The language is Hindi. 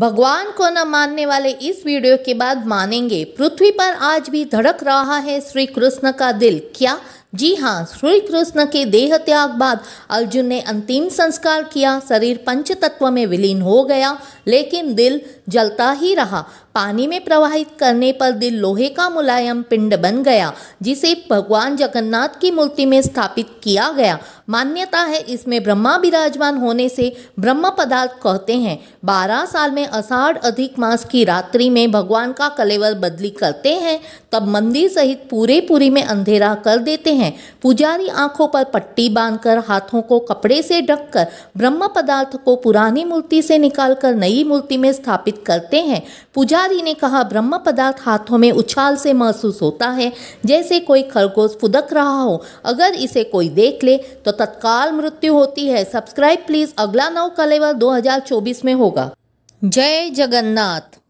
भगवान को न मानने वाले इस वीडियो के बाद मानेंगे पृथ्वी पर आज भी धड़क रहा है श्री कृष्ण का दिल क्या जी हाँ श्री कृष्ण के देह त्याग बाद अर्जुन ने अंतिम संस्कार किया शरीर पंच तत्व में विलीन हो गया लेकिन दिल जलता ही रहा पानी में प्रवाहित करने पर दिल लोहे का मुलायम पिंड बन गया जिसे भगवान जगन्नाथ की मूर्ति में स्थापित किया गया मान्यता है इसमें ब्रह्मा विराजमान होने से ब्रह्म पदार्थ कहते हैं बारह साल में अषाढ़ अधिक मास की रात्रि में भगवान का कलेवर बदली करते हैं तब मंदिर सहित पूरे पूरी में अंधेरा कर देते हैं हैं पुजारी आंखों पर पट्टी बांधकर हाथों को कपड़े से ढककर ब्रह्म पदार्थ को पुरानी मूर्ति से निकालकर नई मूर्ति में स्थापित करते हैं पुजारी ने कहा ब्रह्म पदार्थ हाथों में उछाल से महसूस होता है जैसे कोई खरगोश फुदक रहा हो अगर इसे कोई देख ले तो तत्काल मृत्यु होती है सब्सक्राइब प्लीज़ अगला नौ कलेवर 2024 में होगा जय जगन्नाथ